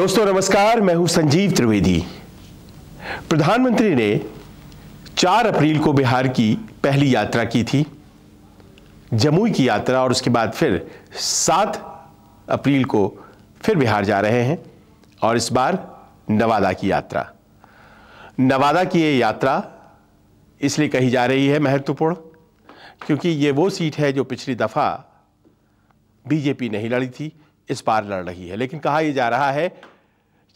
दोस्तों नमस्कार मैं हूं संजीव त्रिवेदी प्रधानमंत्री ने 4 अप्रैल को बिहार की पहली यात्रा की थी जमुई की यात्रा और उसके बाद फिर 7 अप्रैल को फिर बिहार जा रहे हैं और इस बार नवादा की यात्रा नवादा की ये यात्रा इसलिए कही जा रही है महत्वपूर्ण क्योंकि ये वो सीट है जो पिछली दफ़ा बीजेपी नहीं लड़ी थी इस बार लड़ रही है लेकिन कहा यह जा रहा है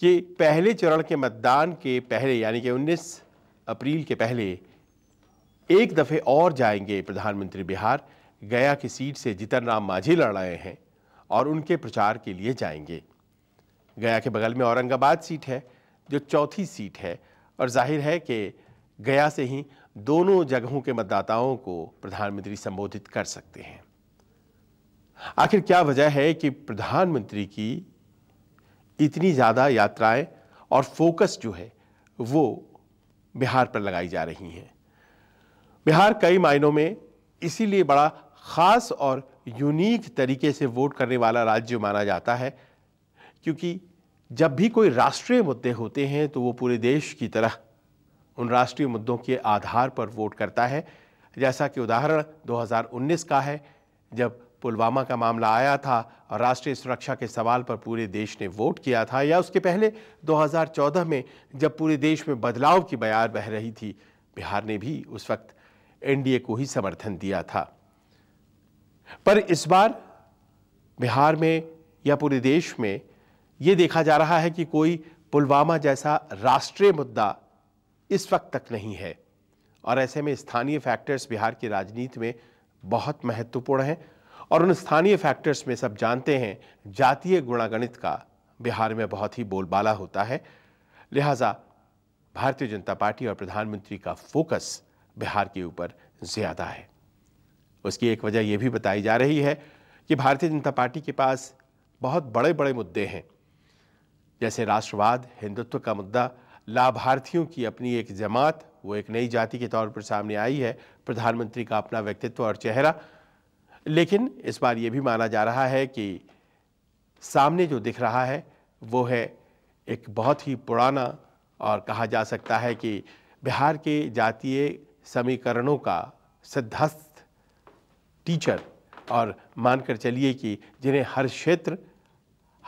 कि पहले चरण के मतदान के पहले यानी कि 19 अप्रैल के पहले एक दफ़े और जाएंगे प्रधानमंत्री बिहार गया की सीट से जीतन राम मांझी लड़ रहे हैं और उनके प्रचार के लिए जाएंगे गया के बगल में औरंगाबाद सीट है जो चौथी सीट है और जाहिर है कि गया से ही दोनों जगहों के मतदाताओं को प्रधानमंत्री संबोधित कर सकते हैं आखिर क्या वजह है कि प्रधानमंत्री की इतनी ज़्यादा यात्राएं और फोकस जो है वो बिहार पर लगाई जा रही हैं बिहार कई मायनों में इसीलिए बड़ा ख़ास और यूनिक तरीके से वोट करने वाला राज्य माना जाता है क्योंकि जब भी कोई राष्ट्रीय मुद्दे होते हैं तो वो पूरे देश की तरह उन राष्ट्रीय मुद्दों के आधार पर वोट करता है जैसा कि उदाहरण 2019 का है जब पुलवामा का मामला आया था और राष्ट्रीय सुरक्षा के सवाल पर पूरे देश ने वोट किया था या उसके पहले 2014 में जब पूरे देश में बदलाव की बयार बह रही थी बिहार ने भी उस वक्त एनडीए को ही समर्थन दिया था पर इस बार बिहार में या पूरे देश में ये देखा जा रहा है कि कोई पुलवामा जैसा राष्ट्रीय मुद्दा इस वक्त तक नहीं है और ऐसे में स्थानीय फैक्टर्स बिहार की राजनीति में बहुत महत्वपूर्ण हैं और उन स्थानीय फैक्टर्स में सब जानते हैं जातीय गुणागणित का बिहार में बहुत ही बोलबाला होता है लिहाजा भारतीय जनता पार्टी और प्रधानमंत्री का फोकस बिहार के ऊपर ज़्यादा है उसकी एक वजह यह भी बताई जा रही है कि भारतीय जनता पार्टी के पास बहुत बड़े बड़े मुद्दे हैं जैसे राष्ट्रवाद हिंदुत्व का मुद्दा लाभार्थियों की अपनी एक जमात वो एक नई जाति के तौर पर सामने आई है प्रधानमंत्री का अपना व्यक्तित्व और चेहरा लेकिन इस बार ये भी माना जा रहा है कि सामने जो दिख रहा है वो है एक बहुत ही पुराना और कहा जा सकता है कि बिहार के जातीय समीकरणों का सिद्धस्थ टीचर और मानकर चलिए कि जिन्हें हर क्षेत्र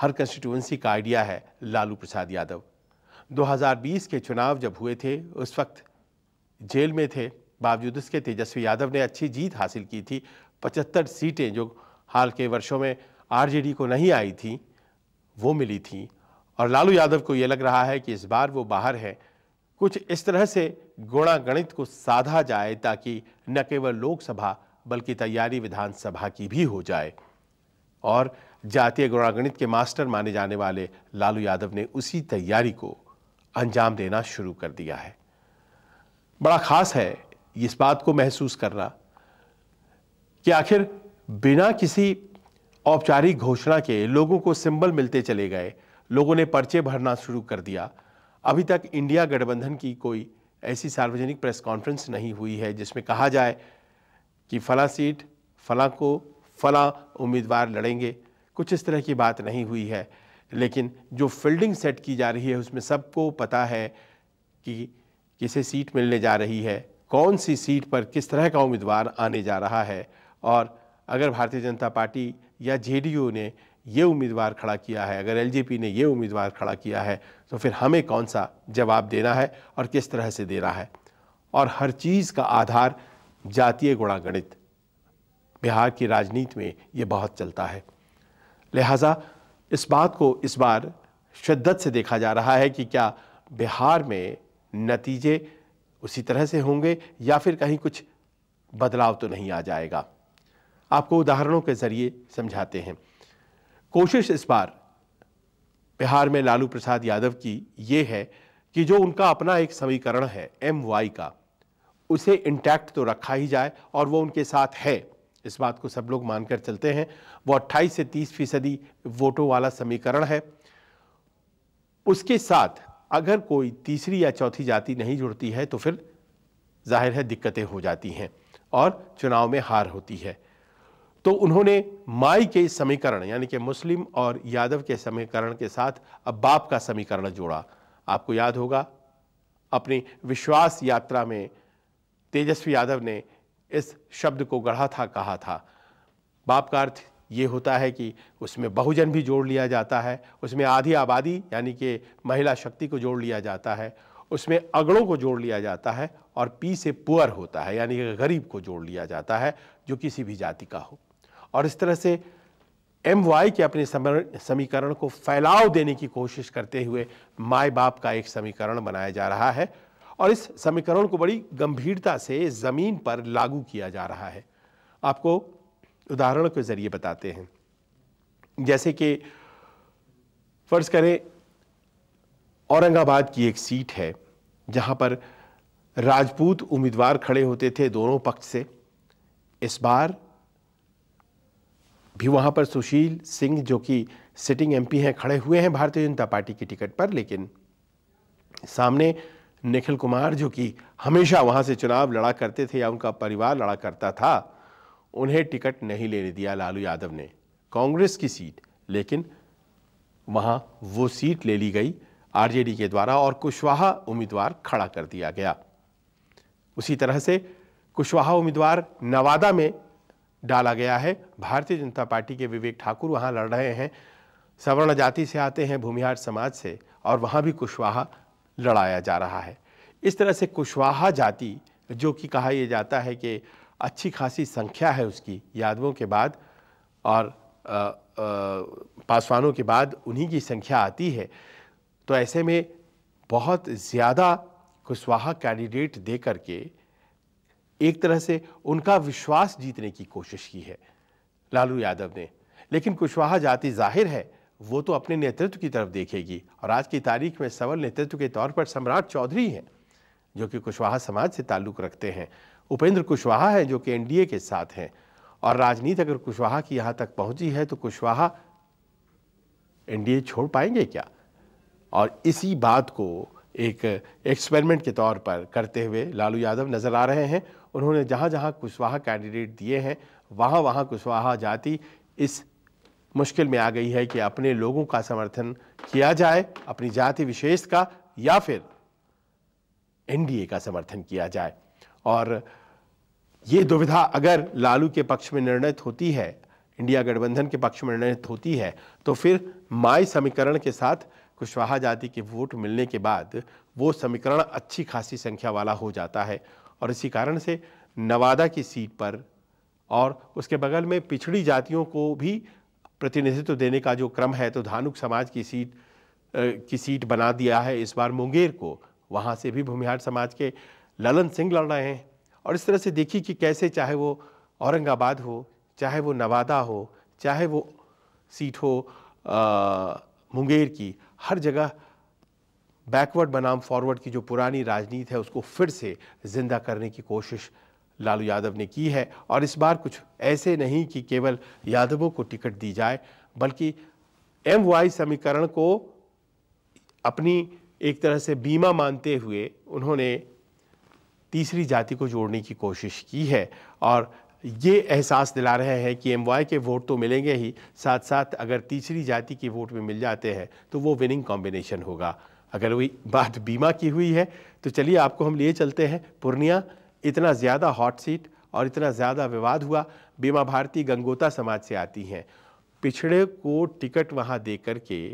हर कंस्टिट्यूंसी का आइडिया है लालू प्रसाद यादव 2020 के चुनाव जब हुए थे उस वक्त जेल में थे बावजूद उसके तेजस्वी यादव ने अच्छी जीत हासिल की थी पचहत्तर सीटें जो हाल के वर्षों में आरजेडी को नहीं आई थी वो मिली थी और लालू यादव को ये लग रहा है कि इस बार वो बाहर है कुछ इस तरह से गुणा गणित को साधा जाए ताकि न केवल लोकसभा बल्कि तैयारी विधानसभा की भी हो जाए और जातीय गुणागणित के मास्टर माने जाने वाले लालू यादव ने उसी तैयारी को अंजाम देना शुरू कर दिया है बड़ा खास है इस बात को महसूस करना कि आखिर बिना किसी औपचारिक घोषणा के लोगों को सिंबल मिलते चले गए लोगों ने पर्चे भरना शुरू कर दिया अभी तक इंडिया गठबंधन की कोई ऐसी सार्वजनिक प्रेस कॉन्फ्रेंस नहीं हुई है जिसमें कहा जाए कि फला सीट फला को फला उम्मीदवार लड़ेंगे कुछ इस तरह की बात नहीं हुई है लेकिन जो फील्डिंग सेट की जा रही है उसमें सबको पता है कि किसे सीट मिलने जा रही है कौन सी सीट पर किस तरह का उम्मीदवार आने जा रहा है और अगर भारतीय जनता पार्टी या जेडीयू ने ये उम्मीदवार खड़ा किया है अगर एलजेपी ने ये उम्मीदवार खड़ा किया है तो फिर हमें कौन सा जवाब देना है और किस तरह से देना है और हर चीज़ का आधार जातीय गुणा गणित बिहार की राजनीति में ये बहुत चलता है लिहाजा इस बात को इस बार शिद्दत से देखा जा रहा है कि क्या बिहार में नतीजे उसी तरह से होंगे या फिर कहीं कुछ बदलाव तो नहीं आ जाएगा आपको उदाहरणों के ज़रिए समझाते हैं कोशिश इस बार बिहार में लालू प्रसाद यादव की ये है कि जो उनका अपना एक समीकरण है एम वाई का उसे इंटैक्ट तो रखा ही जाए और वो उनके साथ है इस बात को सब लोग मानकर चलते हैं वो 28 से 30 फीसदी वोटों वाला समीकरण है उसके साथ अगर कोई तीसरी या चौथी जाति नहीं जुड़ती है तो फिर जाहिर है दिक्कतें हो जाती हैं और चुनाव में हार होती है तो उन्होंने माई के समीकरण यानी कि मुस्लिम और यादव के समीकरण के साथ अब बाप का समीकरण जोड़ा आपको याद होगा अपनी विश्वास यात्रा में तेजस्वी यादव ने इस शब्द को गढ़ा था कहा था बाप का अर्थ ये होता है कि उसमें बहुजन भी जोड़ लिया जाता है उसमें आधी आबादी यानी कि महिला शक्ति को जोड़ लिया जाता है उसमें अगड़ों को जोड़ लिया जाता है और पी से पुअर होता है यानी कि गरीब को जोड़ लिया जाता है जो किसी भी जाति का हो और इस तरह से एम वाई के अपने समीकरण को फैलाव देने की कोशिश करते हुए माए बाप का एक समीकरण बनाया जा रहा है और इस समीकरण को बड़ी गंभीरता से ज़मीन पर लागू किया जा रहा है आपको उदाहरण के ज़रिए बताते हैं जैसे कि फ़र्ज़ करें औरंगाबाद की एक सीट है जहां पर राजपूत उम्मीदवार खड़े होते थे दोनों पक्ष से इस बार भी वहाँ पर सुशील सिंह जो कि सिटिंग एमपी हैं खड़े हुए हैं भारतीय जनता पार्टी की टिकट पर लेकिन सामने निखिल कुमार जो कि हमेशा वहाँ से चुनाव लड़ा करते थे या उनका परिवार लड़ा करता था उन्हें टिकट नहीं लेने दिया लालू यादव ने कांग्रेस की सीट लेकिन वहाँ वो सीट ले ली गई आरजेडी के द्वारा और कुशवाहा उम्मीदवार खड़ा कर दिया गया उसी तरह से कुशवाहा उम्मीदवार नवादा में डाला गया है भारतीय जनता पार्टी के विवेक ठाकुर वहाँ लड़ रहे हैं सवर्ण जाति से आते हैं भूमिहार समाज से और वहाँ भी कुशवाहा लड़ाया जा रहा है इस तरह से कुशवाहा जाति जो कि कहा यह जाता है कि अच्छी खासी संख्या है उसकी यादवों के बाद और पासवानों के बाद उन्हीं की संख्या आती है तो ऐसे में बहुत ज़्यादा कुशवाहा कैंडिडेट दे करके एक तरह से उनका विश्वास जीतने की कोशिश की है लालू यादव ने लेकिन कुशवाहा जाति जाहिर है वो तो अपने नेतृत्व की तरफ देखेगी और आज की तारीख में सवल नेतृत्व के तौर पर सम्राट चौधरी हैं जो कि कुशवाहा समाज से ताल्लुक़ रखते हैं उपेंद्र कुशवाहा हैं जो कि एनडीए के साथ हैं और राजनीति अगर कुशवाहा की यहाँ तक पहुँची है तो कुशवाहा एनडीए छोड़ पाएंगे क्या और इसी बात को एक एक्सपेरिमेंट के तौर पर करते हुए लालू यादव नज़र आ रहे हैं उन्होंने जहाँ जहाँ कुशवाहा कैंडिडेट दिए हैं वहाँ वहाँ कुशवाहा जाति इस मुश्किल में आ गई है कि अपने लोगों का समर्थन किया जाए अपनी जाति विशेष का या फिर एनडीए का समर्थन किया जाए और ये दुविधा अगर लालू के पक्ष में निर्णित होती है इंडिया गठबंधन के पक्ष में निर्णित होती है तो फिर माई समीकरण के साथ कुशवाहा जाति के वोट मिलने के बाद वो समीकरण अच्छी खासी संख्या वाला हो जाता है और इसी कारण से नवादा की सीट पर और उसके बगल में पिछड़ी जातियों को भी प्रतिनिधित्व देने का जो क्रम है तो धानुक समाज की सीट की सीट बना दिया है इस बार मुंगेर को वहाँ से भी भूमिहार समाज के ललन सिंह लड़ रहे हैं और इस तरह से देखिए कि कैसे चाहे वो औरंगाबाद हो चाहे वो नवादा हो चाहे वो सीट हो आ, मुंगेर की हर जगह बैकवर्ड बनाम फॉरवर्ड की जो पुरानी राजनीति है उसको फिर से जिंदा करने की कोशिश लालू यादव ने की है और इस बार कुछ ऐसे नहीं कि केवल यादवों को टिकट दी जाए बल्कि एम वाई समीकरण को अपनी एक तरह से बीमा मानते हुए उन्होंने तीसरी जाति को जोड़ने की कोशिश की है और ये एहसास दिला रहे हैं कि एम के वोट तो मिलेंगे ही साथ साथ अगर तीसरी जाति के वोट भी मिल जाते हैं तो वो विनिंग कॉम्बिनेशन होगा अगर वही बात बीमा की हुई है तो चलिए आपको हम लिए चलते हैं पूर्णिया इतना ज़्यादा हॉट सीट और इतना ज़्यादा विवाद हुआ बीमा भारती गंगोता समाज से आती हैं पिछड़े को टिकट वहाँ दे करके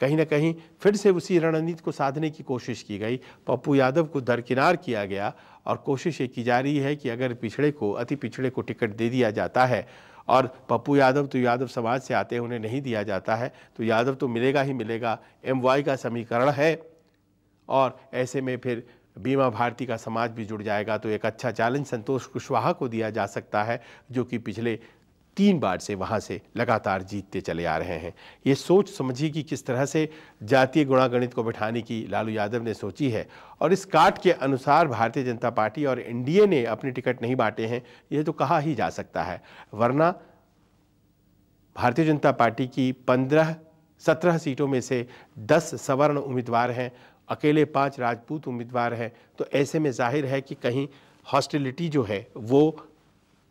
कहीं ना कहीं फिर से उसी रणनीति को साधने की कोशिश की गई पप्पू यादव को दरकिनार किया गया और कोशिश ये की जा रही है कि अगर पिछड़े को अति पिछड़े को टिकट दे दिया जाता है और पप्पू यादव तो यादव समाज से आते हैं उन्हें नहीं दिया जाता है तो यादव तो मिलेगा ही मिलेगा एम वाई का समीकरण है और ऐसे में फिर बीमा भारती का समाज भी जुड़ जाएगा तो एक अच्छा चैलेंज संतोष कुशवाहा को दिया जा सकता है जो कि पिछले तीन बार से वहाँ से लगातार जीतते चले आ रहे हैं ये सोच समझिए कि किस तरह से जातीय गुणागणित को बैठाने की लालू यादव ने सोची है और इस काट के अनुसार भारतीय जनता पार्टी और एनडीए ने अपने टिकट नहीं बांटे हैं ये तो कहा ही जा सकता है वरना भारतीय जनता पार्टी की पंद्रह सत्रह सीटों में से दस सवर्ण उम्मीदवार हैं अकेले पाँच राजपूत उम्मीदवार हैं तो ऐसे में जाहिर है कि कहीं हॉस्टिलिटी जो है वो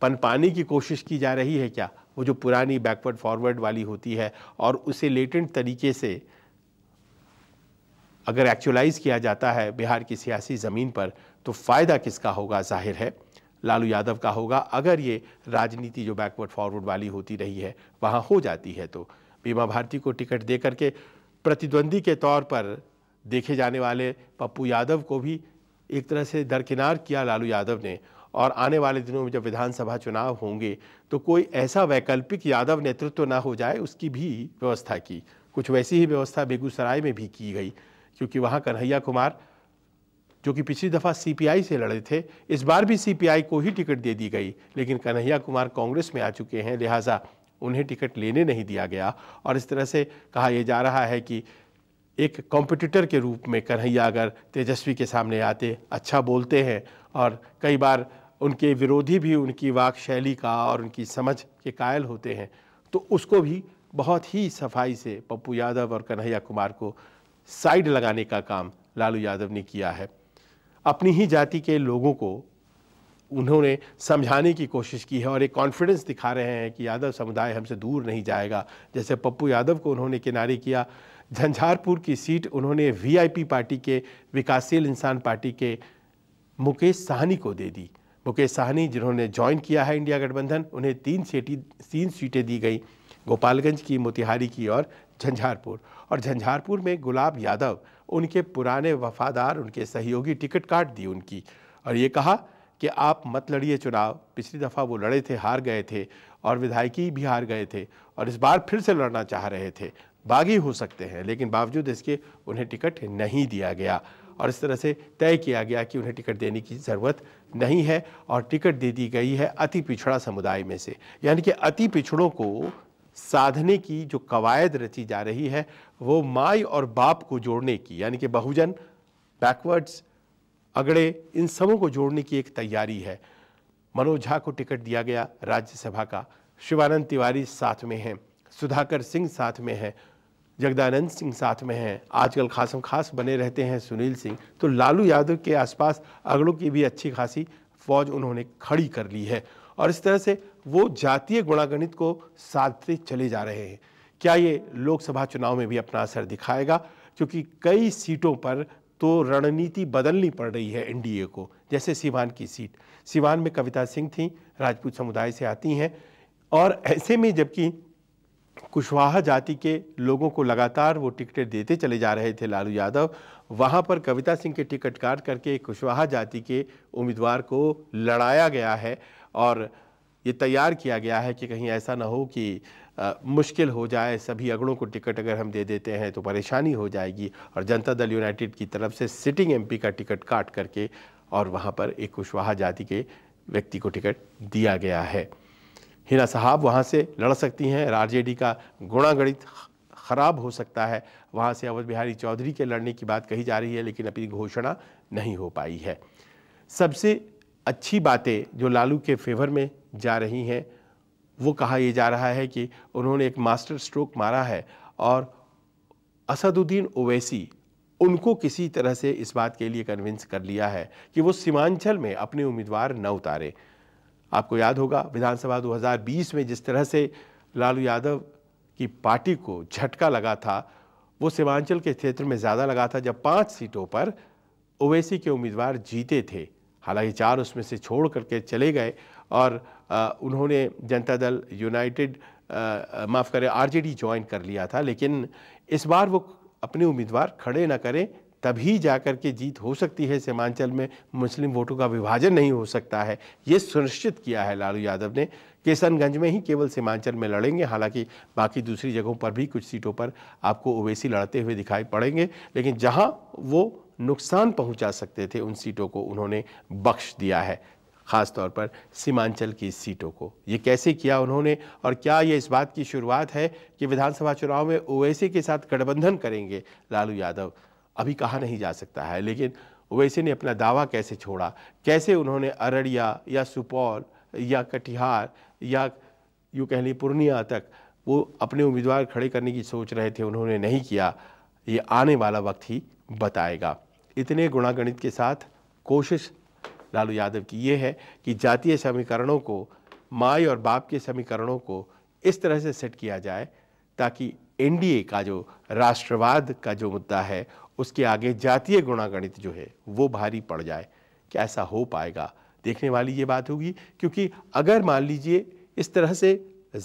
पनपाने की कोशिश की जा रही है क्या वो जो पुरानी बैकवर्ड फॉरवर्ड वाली होती है और उसे लेटेंट तरीके से अगर एक्चुअलाइज किया जाता है बिहार की सियासी ज़मीन पर तो फ़ायदा किसका होगा जाहिर है लालू यादव का होगा अगर ये राजनीति जो बैकवर्ड फॉरवर्ड वाली होती रही है वहाँ हो जाती है तो बीमा भारती को टिकट दे करके प्रतिद्वंदी के तौर पर देखे जाने वाले पप्पू यादव को भी एक तरह से दरकिनार किया लालू यादव ने और आने वाले दिनों में जब विधानसभा चुनाव होंगे तो कोई ऐसा वैकल्पिक यादव नेतृत्व ना हो जाए उसकी भी व्यवस्था की कुछ वैसी ही व्यवस्था बेगूसराय में भी की गई क्योंकि वहाँ कन्हैया कुमार जो कि पिछली दफ़ा सीपीआई से लड़े थे इस बार भी सीपीआई को ही टिकट दे दी गई लेकिन कन्हैया कुमार कांग्रेस में आ चुके हैं लिहाजा उन्हें टिकट लेने नहीं दिया गया और इस तरह से कहा यह जा रहा है कि एक कॉम्पिटिटर के रूप में कन्हैया अगर तेजस्वी के सामने आते अच्छा बोलते हैं और कई बार उनके विरोधी भी उनकी वाक शैली का और उनकी समझ के कायल होते हैं तो उसको भी बहुत ही सफाई से पप्पू यादव और कन्हैया कुमार को साइड लगाने का काम लालू यादव ने किया है अपनी ही जाति के लोगों को उन्होंने समझाने की कोशिश की है और एक कॉन्फिडेंस दिखा रहे हैं कि यादव समुदाय हमसे दूर नहीं जाएगा जैसे पप्पू यादव को उन्होंने किनारे किया झंझारपुर की सीट उन्होंने वीआईपी पार्टी के विकासशील इंसान पार्टी के मुकेश साहनी को दे दी मुकेश साहनी जिन्होंने ज्वाइन किया है इंडिया गठबंधन उन्हें तीन सीटी तीन सीटें दी गई गोपालगंज की मोतिहारी की और झंझारपुर और झंझारपुर में गुलाब यादव उनके पुराने वफादार उनके सहयोगी टिकट काट दी उनकी और ये कहा कि आप मत लड़िए चुनाव पिछली दफ़ा वो लड़े थे हार गए थे और विधायकी भी हार गए थे और इस बार फिर से लड़ना चाह रहे थे बागी हो सकते हैं लेकिन बावजूद इसके उन्हें टिकट नहीं दिया गया और इस तरह से तय किया गया कि उन्हें टिकट देने की ज़रूरत नहीं है और टिकट दे दी गई है अति पिछड़ा समुदाय में से यानी कि अति पिछड़ों को साधने की जो कवायद रची जा रही है वो माई और बाप को जोड़ने की यानी कि बहुजन बैकवर्ड्स अगड़े इन सबों को जोड़ने की एक तैयारी है मनोज झा को टिकट दिया गया राज्यसभा का शिवानंद तिवारी साथ में हैं सुधाकर सिंह साथ में हैं जगदानंद सिंह साथ में हैं आजकल खासम खास बने रहते हैं सुनील सिंह तो लालू यादव के आसपास अगड़ों की भी अच्छी खासी फौज उन्होंने खड़ी कर ली है और इस तरह से वो जातीय गुणागणित को साधते चले जा रहे हैं क्या ये लोकसभा चुनाव में भी अपना असर दिखाएगा क्योंकि कई सीटों पर तो रणनीति बदलनी पड़ रही है एनडीए को जैसे सिवान की सीट सिवान में कविता सिंह थी राजपूत समुदाय से आती हैं और ऐसे में जबकि कुशवाहा जाति के लोगों को लगातार वो टिकटें देते चले जा रहे थे लालू यादव वहाँ पर कविता सिंह के टिकट काट करके कुशवाहा जाति के उम्मीदवार को लड़ाया गया है और ये तैयार किया गया है कि कहीं ऐसा ना हो कि आ, मुश्किल हो जाए सभी अगड़ों को टिकट अगर हम दे देते हैं तो परेशानी हो जाएगी और जनता दल यूनाइटेड की तरफ से सिटिंग एमपी का टिकट काट करके और वहाँ पर एक कुशवाहा जाति के व्यक्ति को टिकट दिया गया है हिना साहब वहाँ से लड़ सकती हैं आरजेडी का गुणागणित खराब हो सकता है वहाँ से अवध बिहारी चौधरी के लड़ने की बात कही जा रही है लेकिन अभी घोषणा नहीं हो पाई है सबसे अच्छी बातें जो लालू के फेवर में जा रही हैं वो कहा यह जा रहा है कि उन्होंने एक मास्टर स्ट्रोक मारा है और असदुद्दीन ओवैसी उनको किसी तरह से इस बात के लिए कन्विंस कर लिया है कि वो सीमांचल में अपने उम्मीदवार न उतारे आपको याद होगा विधानसभा 2020 में जिस तरह से लालू यादव की पार्टी को झटका लगा था वो सीमांचल के क्षेत्र में ज़्यादा लगा था जब पाँच सीटों पर ओवैसी के उम्मीदवार जीते थे हालांकि चार उसमें से छोड़ करके चले गए और उन्होंने जनता दल यूनाइटेड माफ़ करें आरजेडी ज्वाइन कर लिया था लेकिन इस बार वो अपने उम्मीदवार खड़े ना करें तभी जाकर के जीत हो सकती है सीमांचल में मुस्लिम वोटों का विभाजन नहीं हो सकता है ये सुनिश्चित किया है लालू यादव ने किशनगंज में ही केवल सीमांचल में लड़ेंगे हालांकि बाकी दूसरी जगहों पर भी कुछ सीटों पर आपको ओवैसी लड़ते हुए दिखाई पड़ेंगे लेकिन जहां वो नुकसान पहुंचा सकते थे उन सीटों को उन्होंने बख्श दिया है ख़ासतौर पर सीमांचल की सीटों को ये कैसे किया उन्होंने और क्या ये इस बात की शुरुआत है कि विधानसभा चुनाव में ओवैसी के साथ गठबंधन करेंगे लालू यादव अभी कहा नहीं जा सकता है लेकिन वैसे ने अपना दावा कैसे छोड़ा कैसे उन्होंने अररिया या सुपौल या कटिहार या यूँ कह लें पूर्णिया तक वो अपने उम्मीदवार खड़े करने की सोच रहे थे उन्होंने नहीं किया ये आने वाला वक्त ही बताएगा इतने गुणागणित के साथ कोशिश लालू यादव की ये है कि जातीय समीकरणों को माई और बाप के समीकरणों को इस तरह से सेट किया जाए ताकि एनडीए का जो राष्ट्रवाद का जो मुद्दा है उसके आगे जातीय गुणागणित जो है वो भारी पड़ जाए क्या ऐसा हो पाएगा देखने वाली ये बात होगी क्योंकि अगर मान लीजिए इस तरह से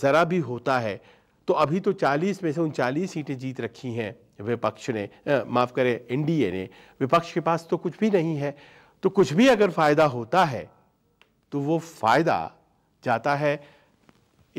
ज़रा भी होता है तो अभी तो 40 में से उनचालीस सीटें जीत रखी हैं विपक्ष ने माफ़ करें एनडीए ने विपक्ष के पास तो कुछ भी नहीं है तो कुछ भी अगर फ़ायदा होता है तो वो फ़ायदा जाता है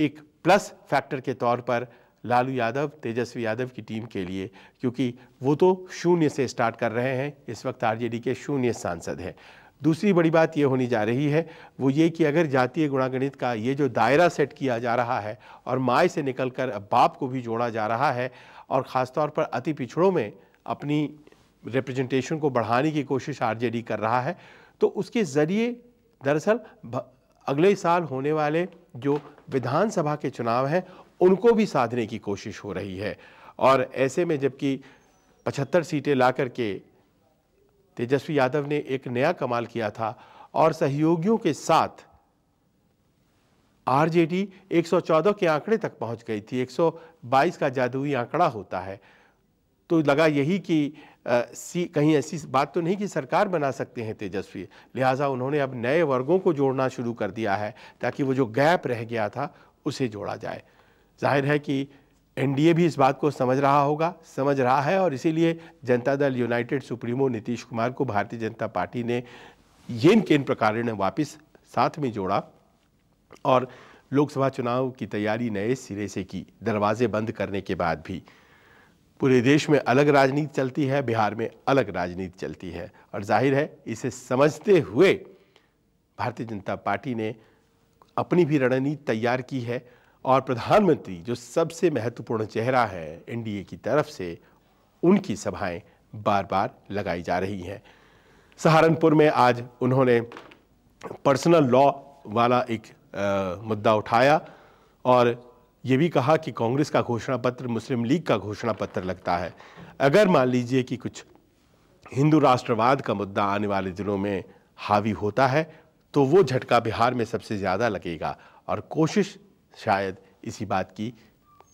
एक प्लस फैक्टर के तौर पर लालू यादव तेजस्वी यादव की टीम के लिए क्योंकि वो तो शून्य से स्टार्ट कर रहे हैं इस वक्त आरजेडी के शून्य सांसद हैं दूसरी बड़ी बात ये होनी जा रही है वो ये कि अगर जातीय गुणागणित का ये जो दायरा सेट किया जा रहा है और माए से कर बाप को भी जोड़ा जा रहा है और ख़ासतौर पर अति पिछड़ों में अपनी रिप्रेजेंटेशन को बढ़ाने की कोशिश आरजेडी कर रहा है तो उसके ज़रिए दरअसल अगले साल होने वाले जो विधानसभा के चुनाव हैं उनको भी साधने की कोशिश हो रही है और ऐसे में जबकि पचहत्तर सीटें ला करके तेजस्वी यादव ने एक नया कमाल किया था और सहयोगियों के साथ आरजेडी 114 के आंकड़े तक पहुंच गई थी 122 का जादुई आंकड़ा होता है तो लगा यही कि आ, सी कहीं ऐसी बात तो नहीं कि सरकार बना सकते हैं तेजस्वी लिहाजा उन्होंने अब नए वर्गों को जोड़ना शुरू कर दिया है ताकि वो जो गैप रह गया था उसे जोड़ा जाए जाहिर है कि एनडीए भी इस बात को समझ रहा होगा समझ रहा है और इसीलिए जनता दल यूनाइटेड सुप्रीमो नीतीश कुमार को भारतीय जनता पार्टी ने येन केन प्रकार ने वापस साथ में जोड़ा और लोकसभा चुनाव की तैयारी नए सिरे से की दरवाजे बंद करने के बाद भी पूरे देश में अलग राजनीति चलती है बिहार में अलग राजनीति चलती है और जाहिर है इसे समझते हुए भारतीय जनता पार्टी ने अपनी भी रणनीति तैयार की है और प्रधानमंत्री जो सबसे महत्वपूर्ण चेहरा है एनडीए की तरफ से उनकी सभाएं बार बार लगाई जा रही हैं सहारनपुर में आज उन्होंने पर्सनल लॉ वाला एक आ, मुद्दा उठाया और ये भी कहा कि कांग्रेस का घोषणा पत्र मुस्लिम लीग का घोषणा पत्र लगता है अगर मान लीजिए कि कुछ हिंदू राष्ट्रवाद का मुद्दा आने वाले दिनों में हावी होता है तो वो झटका बिहार में सबसे ज़्यादा लगेगा और कोशिश शायद इसी बात की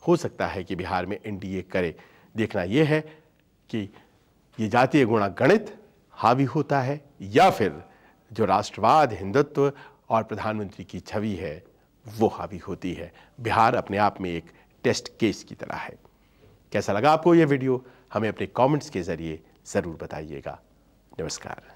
हो सकता है कि बिहार में एनडीए करे देखना यह है कि ये जातीय गुणा गणित हावी होता है या फिर जो राष्ट्रवाद हिंदुत्व और प्रधानमंत्री की छवि है वो हावी होती है बिहार अपने आप में एक टेस्ट केस की तरह है कैसा लगा आपको ये वीडियो हमें अपने कमेंट्स के ज़रिए ज़रूर बताइएगा नमस्कार